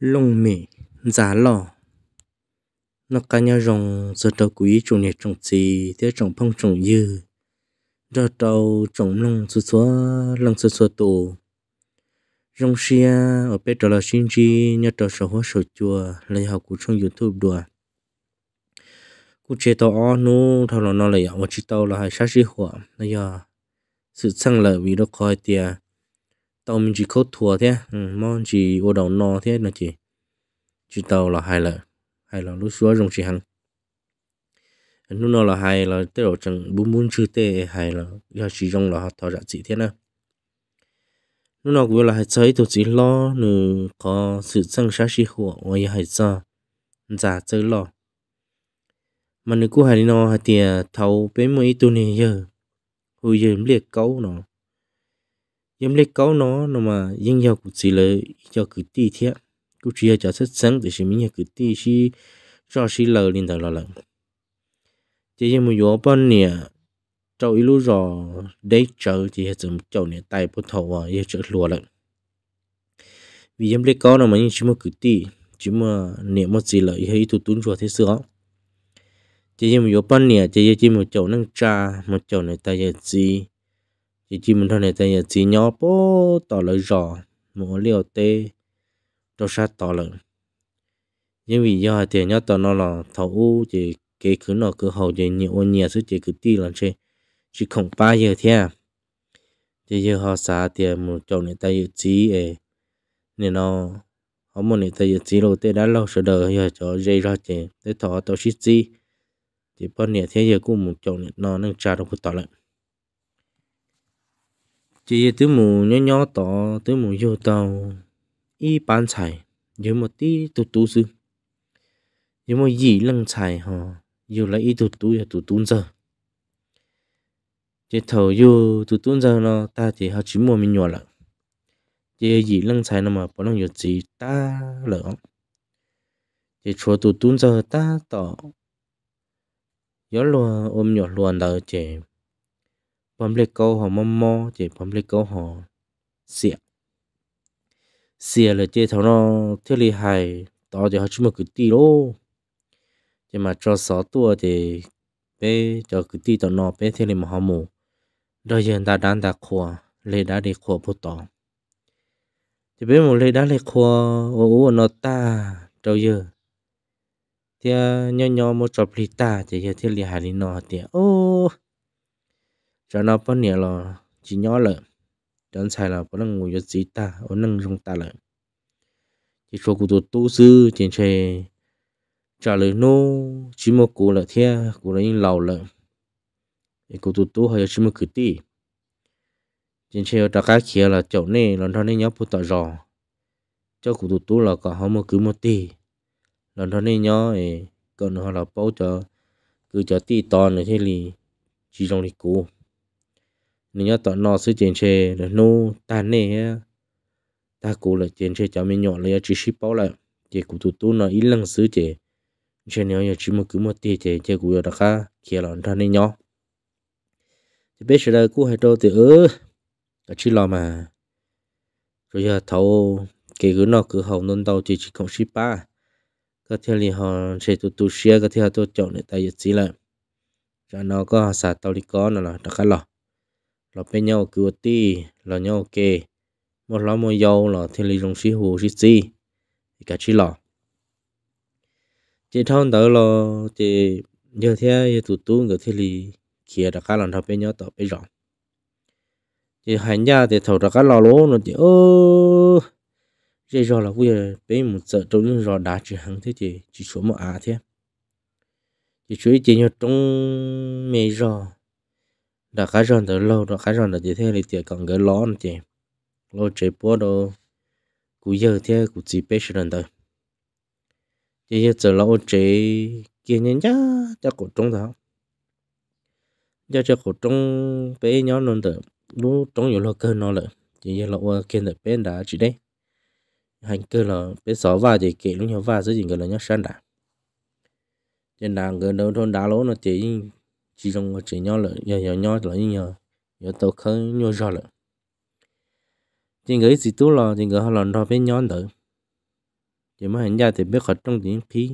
lông mì giả lò nó cá nhau rồng giờ đầu quý chủ nhật trồng gì thế trồng phong trồng dư giờ đầu trồng lông số số lông số số tổ rong xia ở bên đó là sinh chi nhà đầu sổ hoa sổ chùa lấy học của trong youtube đùa cụ chế tao nu thằng nó nó lấy học chỉ tao là hai sát sĩ hỏa bây giờ sự sang lời vì nó coi tiền tao mình chỉ cốt thua thế ừ, mong chỉ ô đầu no thế là chỉ chỉ tàu là hai là hai là lúc xưa rồng chỉ hàng lúc nào là hai là tới đầu chẳng bốn bốn chữ tê hai là do chỉ rồng là họ thọ ra dạ chỉ thế nào lúc nào cũng là hai chơi tôi chỉ lo nữ có sự sang sát sĩ hộ ngoài hai giờ giả chơi lo mà nữ cô hai nó hai tiền thầu bé mấy tu này giờ hồi giờ liệt cấu nó yếm lấy câu nó nó mà yên nhau cụ chỉ là cho cứ ti thế cụ chỉ cho rất sáng thì mình nhà cứ ti chỉ cho chỉ lờ lên đó là lờ chỉ yếm một yếu bên nè trâu ít lúc rồi đấy chờ chỉ hết chừng trâu nè tay bút thầu và hết chừng lùa lận vì yếm lấy câu nó mà nhưng chỉ một cứ ti chỉ mà nè một chỉ là hết tụt tún rồi thế sữa chỉ yếm một yếu bên nè chỉ yếm chỉ một chậu nâng trà một chậu này tay gì chỉ chỉ mình thôi này là chỉ nhỏ bố tỏ lời rõ mỗi liều tê cho sát tỏ lời nhưng vì do tiền nhớ tỏ nó là thầu u chỉ cái cứ nó cứ hầu chỉ nhiều ô nhiều sức chỉ cứ ti là chơi chỉ không ba giờ thế thì à. giờ họ xả tiền một chồng này tay chỉ ấy nên nó họ muốn này tay chỉ lâu tê đã lâu sợ đời giờ cho dây ra chơi, tới thọ tao xít chỉ thì bọn này thế giờ cũng một chồng này nó nâng trả đâu cũng tỏ lại chỉ tứ mù nhỏ nhỏ tỏ tứ mù vô tàu y bán chải nhớ một tí tụ tú sư nhớ một gì lăng chải họ dù là y tụ tú và tụ tú giờ chỉ thầu vô tụ tú giờ nó ta thì họ chỉ mua mình nhỏ lại chỉ gì lăng chải nó mà bọn nó nhiều gì ta lỡ chỉ chúa tụ tú giờ ta tỏ gió lùa ôm nhỏ luồn đời chỉ họ pamleko ho momo chỉ pamleko họ xịa xịa là chế thằng nó thiết lý hài to thì họ chung một cái tí lô chế mà cho sáu tua chế bé cho cái tí tao nó bé thiết lý mà họ mù rồi giờ ta đang ta khua lê đã đi khua bút tỏ chế bé mù lê đã lê khua ô ô nó ta trâu giờ thì nhỏ nhỏ một chọc lì ta thì thiết lý hài lý nó thì ô oh cho nó bất nhẹ là chỉ nhỏ lợ chẳng xài là có năng ngồi cho gì ta ở năng trong ta lợ chỉ số của tôi tu sư trên trời trả lời nô chỉ một cụ là thea cụ là những lầu lợ thì cụ tôi tu hay chỉ một cử ti trên trời trả cá kia là chậu nè lần thằng này nhóc phải tọt rò cho cụ tôi tu là có họ một cứ một ti lần thằng này nhóc ấy còn họ là bao cho cứ cho ti to nữa thế thì chỉ trong lịch cũ nếu như tao nó sẽ chuyện chơi là nô ta nè eh. ta cố là chuyện chơi cháu mình nhỏ là chỉ ship bao lại chỉ cố tụt tụt nó ít lần xứ chỉ chơi nếu như chỉ một cứ một tia chỉ chỉ cố được cả kia là thằng này nhỏ thì bây giờ cú hai đầu thì ớ cả chỉ lo mà rồi giờ thầu cái cứ nó cứ hậu nôn đầu chỉ chỉ không ship ba có thể là họ sẽ tụt tụt xe có thể họ tụt chọn để ta giật gì lại cho nó có xả tàu đi có nó là đặc cả lọ là bên nhau cứu ti là nhau kê một lá môi dâu là thiên lý rong xí hồ xí xí cả chi lọ chị thon tới là chị giờ thế tụ tú người thiên lý kia đã cá lần thọ bên nhau tỏ bên rộng chị hành gia thì thầu đã cá lò lố nó chị ơ chị rồi là bây giờ bên một sợ trong những rồi đá chị hắn thế chị chỉ xuống một á thế chị chú ý chị nhớ trong mê rồi đã khá ròn từ lâu đã khá ròn là chỉ thế thì chỉ cần cái ló nó chỉ ló chế bố đồ cú giờ thế cú chỉ bê sờ rồi chỉ giờ giờ ló chế kia nhân nhá cho cổ trống đó cho cho cổ trống bé nhỏ non từ lúc trống nhiều lo cơ nó lại chỉ giờ ló kia từ bé đã chỉ đấy hành cơ là bé sáu va thì kệ lúc nhỏ va giữ gìn cái là nhá san đã trên đàng cái đâu thôn đá lỗ nó chỉ chỉ trong cái chỉ nhau là giờ giờ nhau là như nhau giờ tàu khơi nhau ra là tiền gửi gì tú là tiền gửi họ lần đầu bên nhau nữa chỉ mà hiện giờ thì biết họ trong tiếng phí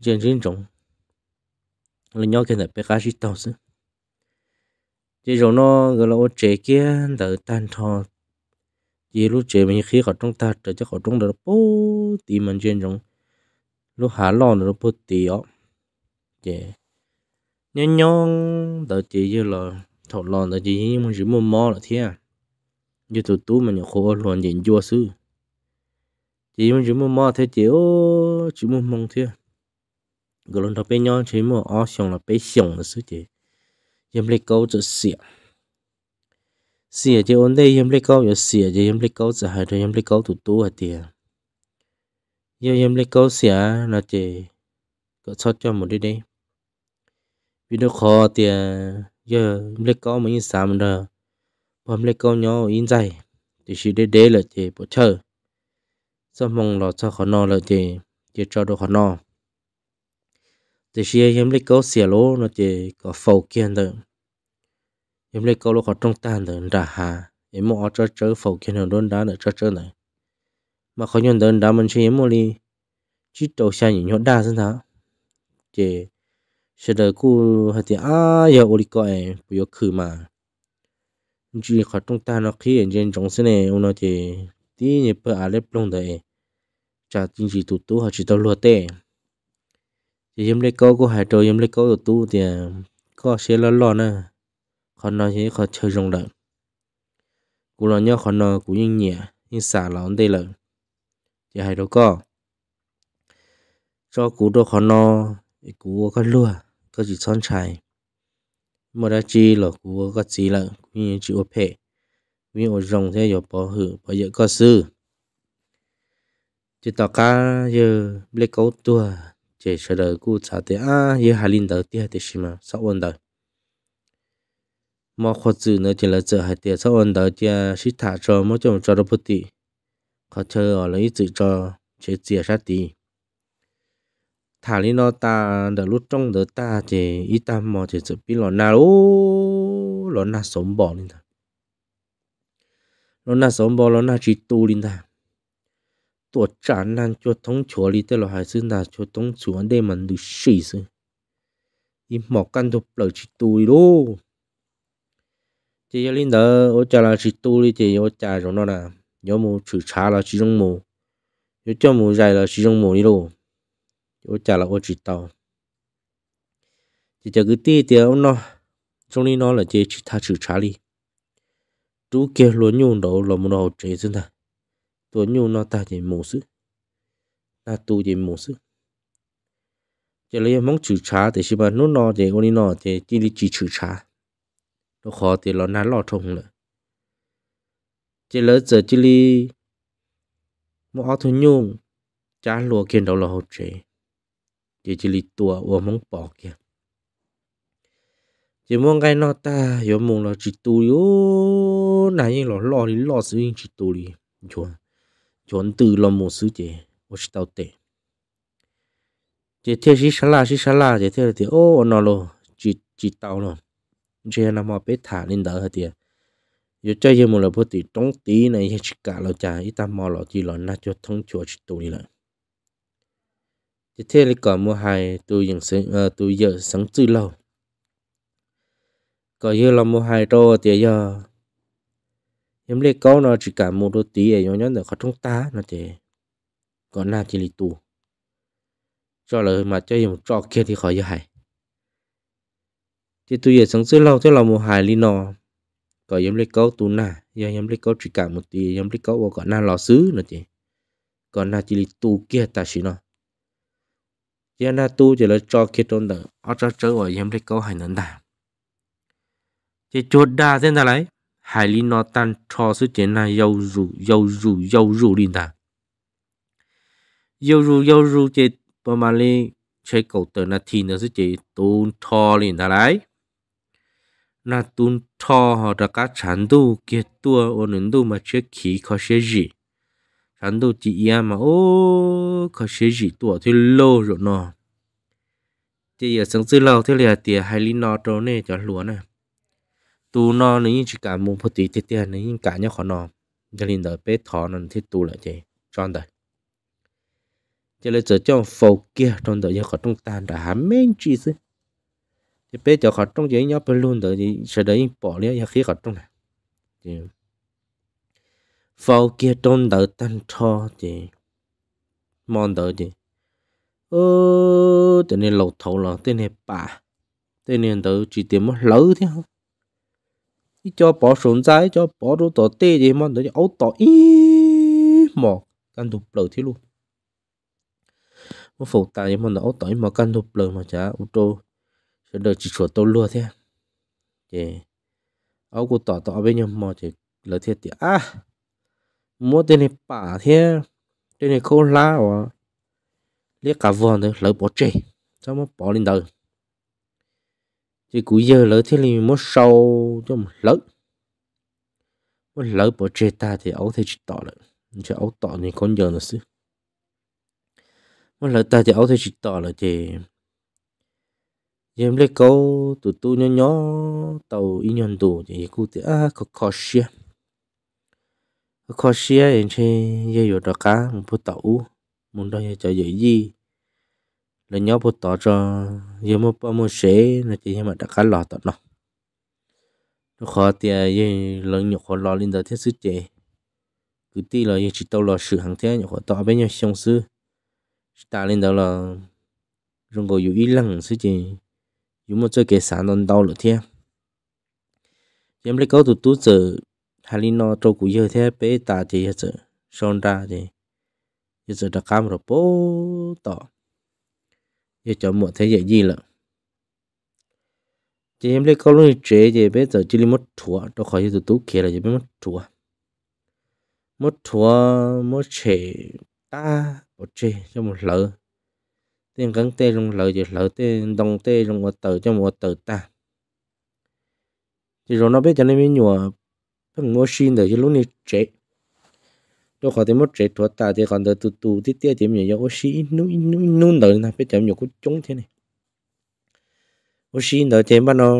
trên trên trọng là nhau kia là biết cái gì tàu chứ chỉ rồi nó gọi là ô trẻ kia đỡ tan thò chỉ lúc trẻ mình khi họ trong ta trở cho họ trong đó bố thì mình trên trọng lúc hạ lon rồi bố tì ó yeah nhon nhon tao chỉ như là thọ lòn tao chỉ muốn chỉ muốn mò là thế à như tụi tú mà nhiều khổ lòn nhìn vua sư chỉ muốn chỉ muốn mò thế chỉ ô chỉ muốn mong thế gọi là bé nhon chỉ muốn ó xong là bé xong là sư chỉ em lấy câu cho xỉa xỉa chỉ ổn đây em lấy câu cho xỉa chỉ em lấy câu cho hai rồi em lấy câu tụi tú à tiền giờ em lấy câu xỉa là chỉ có sót cho một đi đấy video khó thì ờ, giờ lấy có mấy sám đó bấm lấy câu nhau yên dày thì chỉ để để là chỉ bộ chờ sau mong là sao khó no là chỉ chỉ cho đồ khó no thì chỉ em lấy câu xỉa lỗ là chỉ có phẩu kiện được em lấy câu lúc khó trung tan được đã hà em mua cho chơi phẩu kiện được đón đá được cho chơi này mà khó nhận đơn đá mình chỉ em mua đi chỉ đầu xe nhìn nhốt đa thế nào chỉ sẽ ku hati a ah, ya ori ko e bu yo khu mà, ji kha tong ta nó khi e, en trên jong se này, uno te thì ni pa a le plong da e cha tin ji tụt tu ha chi to lo te ji yem le ko ko ha to yem le ko tụt te ko se lo lo na kha no ye kha chơ jong da ku lo nya kha no ku yin nhẹ yên sa lo de lo ji ha do ko cho ku do kha no cú ko lo tôi chỉ chọn trái mà đã chi là của các chỉ là như chịu phê vì ở rồng thế giờ bảo hộ bảo vệ có sư chỉ tao cá giờ lấy câu tua chỉ chờ đời cú trả tiền à giờ hai linh đầu tiền thì xí mà sáu ôn đời mà khó chữ nữa chỉ là chữ hai tiền sao ôn đời chỉ xí thả cho mỗi chồng cho đâu bút đi, khó chơi ở lấy chữ cho chỉ chỉ sát đi thà lên nó ta đỡ lúc trong đỡ ta chỉ ít ta mò chỉ chụp pin lo na ô lo na sống bỏ linh ta lo na sống bỏ lo na chỉ tu lên ta tổ trả nan cho thống chúa đi tới lo hải xương ta cho thống chúa đây mình được sĩ sư im mò căn thuộc lời chỉ tu đi đô chỉ cho linh đó ô cha là chỉ tu đi chỉ ô cha rồi nó là nhớ mù chữ cha là chỉ trong mù nhớ cho mù dài là chỉ trong mù đi đâu ô chả là ô chỉ tàu chỉ chờ cứ tí thì ông nó trong đi nó là chế chỉ tha chữ trả đi chú kia luôn nhung đầu là một đầu chế dân ta tôi nhung nó ta chỉ một sự ta tu chỉ một sự chỉ lấy mong chữ trả thì chỉ bằng nó nó thì ông đi nó thì chỉ đi chỉ chữ trả nó khó thì nó nán lo trồng rồi, chỉ lấy giờ chỉ đi một áo thun nhung chả lúa kia đầu là hậu chế chỉ chỉ lì tua ô mong bỏ kia chỉ mong cái nó ta yo mong là chỉ tu yo nãy nhưng lo lo đi lo sự chỉ tu đi chuẩn chuẩn từ lo một sự chế một sự tao tệ chỉ theo chỉ sala chỉ sala chỉ theo thì ô nó lo chỉ chỉ tao lo chỉ là mà biết thả lên đỡ thì yo chơi một là bút thì trong tí này chỉ cả lo trả ít ta mò lo chỉ lo nát cho thông chỗ chỉ tu đi lại chỉ thế là có mua hai tôi dùng sự tôi giờ sống từ lâu có như là mua hai đô thì giờ em lấy câu nó chỉ cả một đô tí để nhóm nhóm được khó trong ta nó thì còn na chỉ lì tù cho lời mà cho dùng trò kia thì khỏi giờ hay thì tôi giờ sống từ lâu thế là mua hai lì nọ có em lấy câu tu na, giờ em lấy câu chỉ cả một tí em lấy câu còn na lò xứ nó thì, còn na chỉ lì tù kia ta chỉ nó giờ là tu chỉ là cho kia tôn đỡ ở cho chơi ở em lấy câu hải nấn đà chỉ chốt đà thế nào lấy hải lý nó tan cho sự chuyện này yêu rủ yêu rủ yêu rủ đi đà yêu rủ yêu rủ chỉ bà mà lấy chơi cầu tờ là thì nó sẽ chỉ tôn cho liền đà lấy là tôn cho họ đã cá chán tu kia tu, ôn nấn tu mà chưa khí khó sẽ gì hắn đâu chị em mà ô có chế gì tuổi thì lô rồi nọ chị giờ sáng sư lâu thế là tiền hai lý nọ trâu này cho lúa này tu nọ nếu như chỉ cả một phật tỷ thế tiền nếu như cả nhau khó nọ gia đình đợi bé thọ nên thì tu lại chị cho đời cho nên giờ trong phầu kia trong đời giờ khó trong tàn đã hám men chi chứ thì bé cho khó trong giấy nhau bên luôn đời thì sẽ đấy bỏ lấy khi khó trong này vào kia trong đỡ tan cho thì mòn đỡ thì ô, tên này lẩu thầu là tên này bà tên này đỡ chỉ tìm một lỡ thế không ý cho bỏ sốn trái cho bỏ đồ tỏ tê thì mòn đỡ thì ấu tỏ ý mò căn đục lỡ thế luôn một phụ tài thì mòn đỡ ấu tỏ ý mà căn đục lỡ mà chả ô tô sẽ đợi chỉ chuột tôi luôn thế thì ấu của tỏ tỏ bên nhau mò thì lỡ thế thì à mua tên này bả thế tên này khô lá ở liếc cả vườn rồi lấy bỏ chạy cho mà bỏ lên đời chỉ cú giờ lấy thế này mua sâu cho mà lấy mua lấy bỏ chạy ta thì ấu thấy chỉ tỏ lại chỉ ấu tỏ thì con giờ nó xứ mua lấy ta thì ấu thấy chỉ tỏ lại thì em lấy câu tụi tôi nhỏ nhỏ tàu in nhân tù thì cú thì à có khó xia khó xia em chơi giờ giờ đó cá một bộ tàu muốn đó giờ chơi gì là nhớ bộ tàu cho giờ một bao một xế là chỉ mà đã cá lò tàu nó nó khó thì giờ à, lần nhục khó lò lên đó thiết sức chế cứ tí là giờ chỉ tàu lò sự hàng thế nhục khó tàu bên nhau xong sư ta lên đó là rong có ý lăng sư chế dùng một chơi kế sản đòn đau lửa thiên em lấy câu tụt tụt giờ hà linh nó trâu cú giờ thế bé ta chỉ hết sự son ra thì giờ sự đã cam rồi bố tỏ giờ cho muộn thế giờ gì lận chị em lấy câu luôn chế thì bé giờ chỉ lấy mất thua đó khỏi giờ tú kia là chỉ bé mất thua mất thua mất chế ta một chế cho một lỡ tiền cắn tê trong lỡ giờ lỡ tê đồng tê trong một tờ cho một tờ ta chỉ rồi nó biết cho nên mới nhùa thằng ngô xin đời chứ lúc này trẻ tôi khỏi thấy mất trẻ thuật ta thì còn đời tù tù thì tia thì mình có xin nu nu nu đời này bây giờ nhiều cũng chống thế này có xin đời thì bắt nó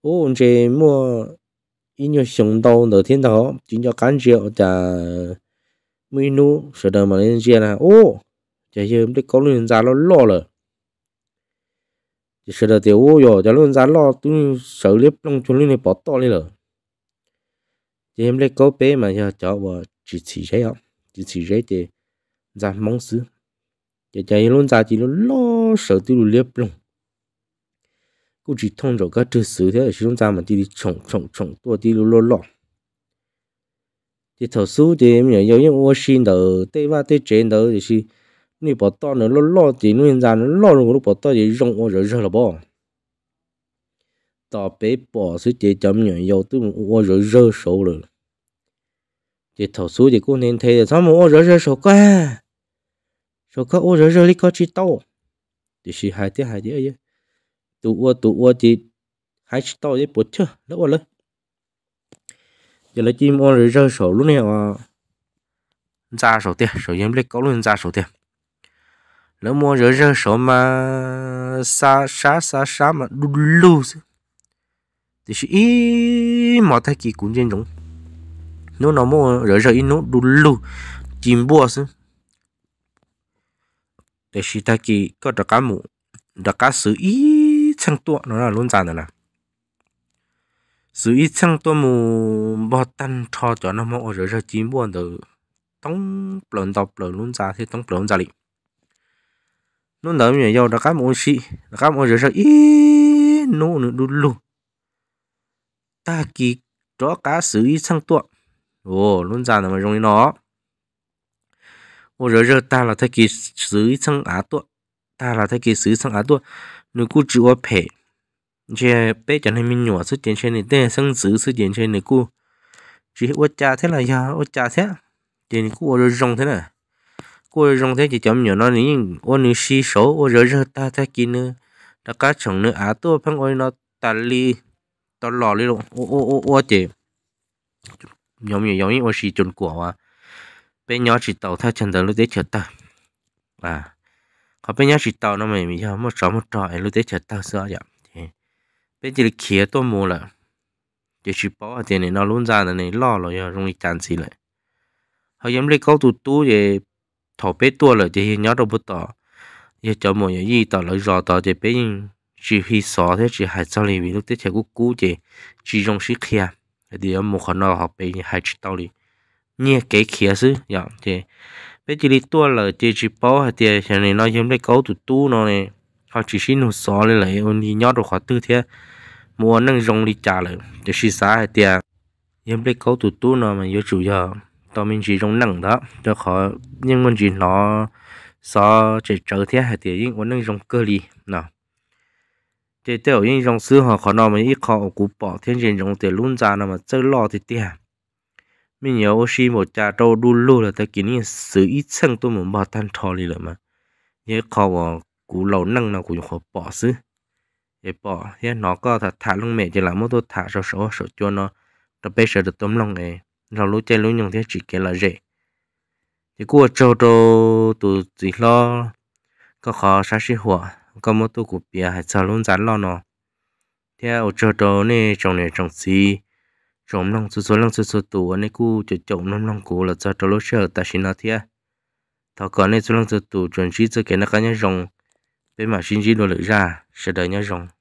ô chị mua ít nhiều sống đâu đời thiên đó chính cho cán rượu chả mới nu sợ đời mà lên chia là ô chả chưa biết có luôn ra nó lo rồi chỉ sợ đời thì ô rồi chả luôn ra lo tôi sợ liếp trong chỗ này bỏ to lên rồi chỉ em lấy cố bé mà giờ cho vợ chỉ chỉ thế ạ chỉ chỉ thế thì ra mong xứ giờ chạy luôn ra chỉ luôn lo sợ tiêu liếp luôn cô chỉ thông rồi các chữ xứ thế ở chúng ta mà đi chồng chồng chồng tua đi luôn lo lo thì thầu số thì em nhớ yêu những ô xin đầu tây ba tây trên đầu thì rồi rồi là bỏ tỏ bé bỏ sự chế chấm nhỏ dầu tôi một ô rỡ số rồi chế thầu số thì cũng nên thế sao mà số quá số có ô rỡ rơ đi có chỉ tao thì chỉ hai tiếng hai tiếng ấy tụ ô tụ ô chỉ chỉ tao đấy bớt chưa lâu rồi giờ lấy chim ô rỡ rơ số luôn này số tiền số yếm lấy có luôn ra số tiền lỡ mua rỡ rơ số mà xa xa xa xa mà đu lưu thì chỉ ít mà thay kỳ cũng trên giống nó nó mua rồi rồi nó đu lù chim bùa xí để chỉ thay kỳ có đặc cá mũ đặc cá sự ít chăng tua nó là luôn rồi nè sự ít chăng tua mù bò tan cho cho nó mua rồi rồi chim bùa rồi tông plon đọc luôn giàn thì tông plon giàn liền nó nở miệng nhau đặc cá mũ xí đặc cá mũ rồi rồi ít nó nó đu lù ta kỳ rõ cá sử ý sang tuộng ồ luôn già là mà rong nó ồ rồi rồi ta là thay kỳ sử ý sang á tuộng ta là thay kỳ sử sang á tuộng nếu cô chịu phải chế bé chẳng hay mình nhỏ xuất tiền trên này tên sang sử xuất tiền trên này cô chỉ ốt cha thế là ya ốt cha thế tiền cô rồi rong thế này cô rồi rong thế chỉ chấm nhỏ nó nín ôn nín xí số, ồ rồi rồi ta thay kỳ nữa đã cá chồng nữa á tuộng phăng ôi nó ta li tao lò lên luôn ô ô ô ô chị nhóm nhiều nhóm nhiều xì chuẩn của à bên nhỏ chỉ tàu theo chân tàu lúc đấy chờ ta à họ bên nhỏ chỉ tàu nó mày mình cho một sáu một trò lúc đấy chờ ta sợ vậy thì bên chỉ là khía tôi mua là chỉ chỉ bỏ tiền này nó luôn ra là này lo rồi rồi rồi chán xì lại họ giống lấy câu tụt tu về thọ bé tua rồi thì nhỏ đâu bớt tỏ giờ chờ mua gì tỏ lấy rò tỏ thì bé chỉ khi xóa thế chỉ hai sau này vì lúc tiếp theo cũng cú chỉ chỉ trong sĩ kia thì ở một khả nào học bị hai chỉ tao đi nhẹ cái kia chứ dạ thì bây giờ đi tua là chỉ chỉ bảo hay thì cho nên nói chúng đây cấu tụt tu nó này họ chỉ xin hồ xóa lên lại ôn đi nhót được khóa tư thế mua năng dùng đi trả lại để xí xá hay thì chúng đây cấu tụt tu nó mà yếu chủ giờ tao mình chỉ dùng năng đó cho họ, nhưng mình chỉ nó so chỉ trở thế hay thì những vấn nâng rong cơ đi nào 这都有应用思考可能们一考古宝天神中的论战那么最老的点。mình nhớ khi một cha trâu đu lù là tới kỷ niệm sự ít sân tôi muốn tan thò đi là mà nhớ khó bỏ cú lầu nào cũng khó bỏ xứ bỏ thế nó có thật thả luôn mẹ chỉ là một tôi thả sau số số cho nó tập bây giờ được tấm lòng này nó lúc chơi lúc nhung thế chỉ cái là dễ thì cua trâu trâu tụi chỉ lo có khó sáng sinh hoạt có một tu cụ bia hay sao luôn dán lo nó theo chờ đó nè trồng này trồng gì trồng long số số long số số tù anh cu chụp trồng long long cú là cho trồng lúa chờ ta xin nó thế thọ còn nè số long số tù chuẩn chỉ cho cái nó cá nhân rồng bên mà xin chỉ đồ lưỡi ra sẽ đợi nhau rồng